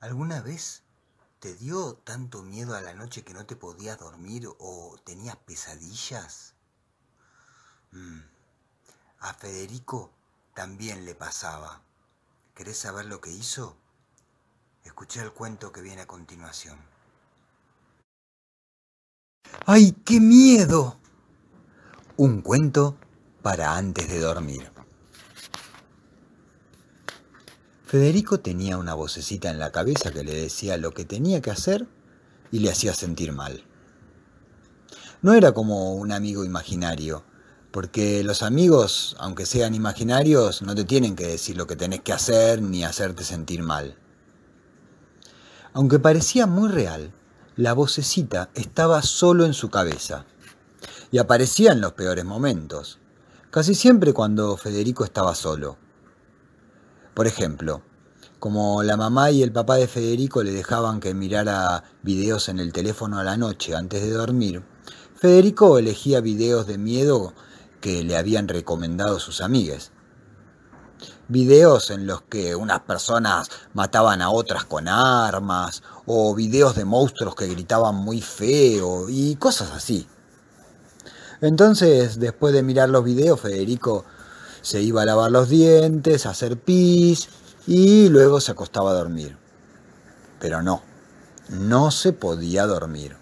¿Alguna vez te dio tanto miedo a la noche que no te podías dormir o tenías pesadillas? Mm. A Federico también le pasaba. ¿Querés saber lo que hizo? Escuché el cuento que viene a continuación. ¡Ay, qué miedo! Un cuento para antes de dormir. Federico tenía una vocecita en la cabeza que le decía lo que tenía que hacer y le hacía sentir mal. No era como un amigo imaginario, porque los amigos, aunque sean imaginarios, no te tienen que decir lo que tenés que hacer ni hacerte sentir mal. Aunque parecía muy real, la vocecita estaba solo en su cabeza y aparecía en los peores momentos, casi siempre cuando Federico estaba solo por ejemplo, como la mamá y el papá de Federico le dejaban que mirara videos en el teléfono a la noche antes de dormir, Federico elegía videos de miedo que le habían recomendado sus amigas. Videos en los que unas personas mataban a otras con armas, o videos de monstruos que gritaban muy feo, y cosas así. Entonces, después de mirar los videos, Federico se iba a lavar los dientes, a hacer pis y luego se acostaba a dormir. Pero no, no se podía dormir.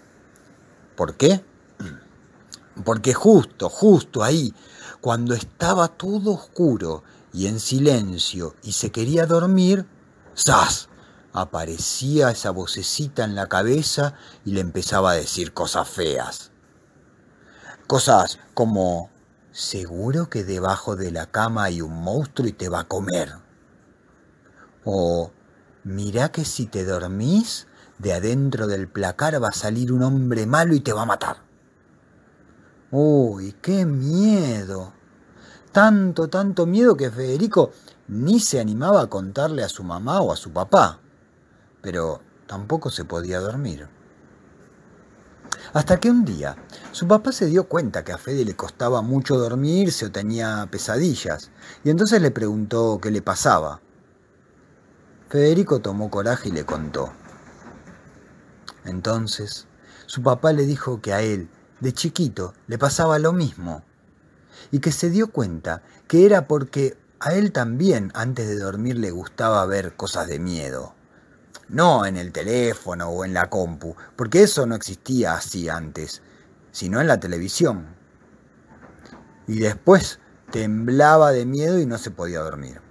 ¿Por qué? Porque justo, justo ahí, cuando estaba todo oscuro y en silencio y se quería dormir, ¡zas! aparecía esa vocecita en la cabeza y le empezaba a decir cosas feas. Cosas como, seguro que debajo de la cama hay un monstruo y te va a comer. O mira que si te dormís, de adentro del placar va a salir un hombre malo y te va a matar. Uy, qué miedo. Tanto, tanto miedo que Federico ni se animaba a contarle a su mamá o a su papá. Pero tampoco se podía dormir. Hasta que un día su papá se dio cuenta que a Fede le costaba mucho dormirse o tenía pesadillas, y entonces le preguntó qué le pasaba. Federico tomó coraje y le contó. Entonces, su papá le dijo que a él, de chiquito, le pasaba lo mismo, y que se dio cuenta que era porque a él también antes de dormir le gustaba ver cosas de miedo no en el teléfono o en la compu, porque eso no existía así antes, sino en la televisión. Y después temblaba de miedo y no se podía dormir.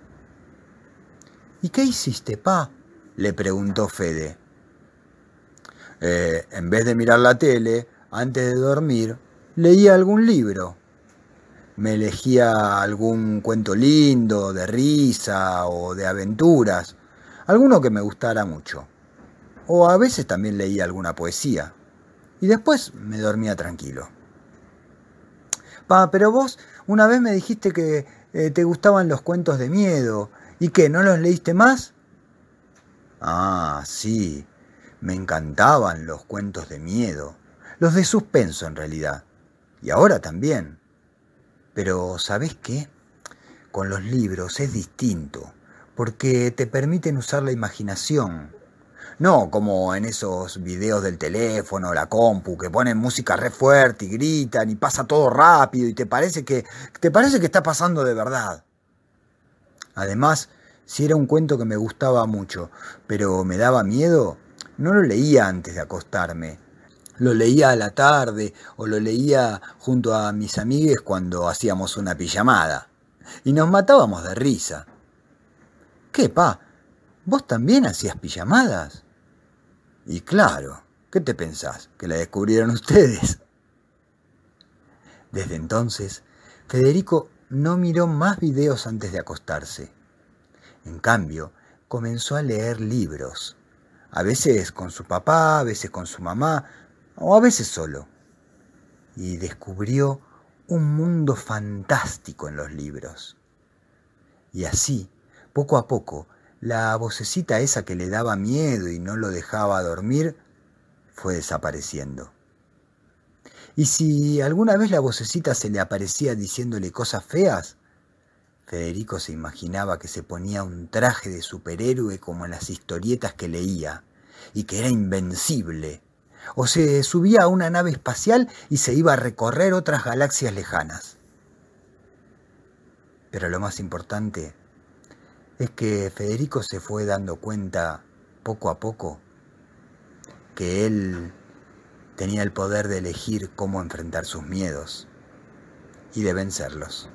¿Y qué hiciste, pa? le preguntó Fede. Eh, en vez de mirar la tele, antes de dormir, leía algún libro. Me elegía algún cuento lindo, de risa o de aventuras alguno que me gustara mucho. O a veces también leía alguna poesía. Y después me dormía tranquilo. Pa, pero vos una vez me dijiste que eh, te gustaban los cuentos de miedo. ¿Y qué? ¿No los leíste más? Ah, sí. Me encantaban los cuentos de miedo. Los de suspenso en realidad. Y ahora también. Pero, ¿sabés qué? Con los libros es distinto porque te permiten usar la imaginación. No como en esos videos del teléfono, la compu, que ponen música re fuerte y gritan y pasa todo rápido y te parece que, te parece que está pasando de verdad. Además, si era un cuento que me gustaba mucho, pero me daba miedo, no lo leía antes de acostarme. Lo leía a la tarde o lo leía junto a mis amigues cuando hacíamos una pijamada. Y nos matábamos de risa. ¿Qué, pa? ¿Vos también hacías pijamadas? Y claro, ¿qué te pensás? ¿Que la descubrieron ustedes? Desde entonces, Federico no miró más videos antes de acostarse. En cambio, comenzó a leer libros, a veces con su papá, a veces con su mamá, o a veces solo. Y descubrió un mundo fantástico en los libros. Y así, poco a poco, la vocecita esa que le daba miedo y no lo dejaba dormir fue desapareciendo. Y si alguna vez la vocecita se le aparecía diciéndole cosas feas, Federico se imaginaba que se ponía un traje de superhéroe como en las historietas que leía, y que era invencible, o se subía a una nave espacial y se iba a recorrer otras galaxias lejanas. Pero lo más importante es que Federico se fue dando cuenta poco a poco que él tenía el poder de elegir cómo enfrentar sus miedos y de vencerlos.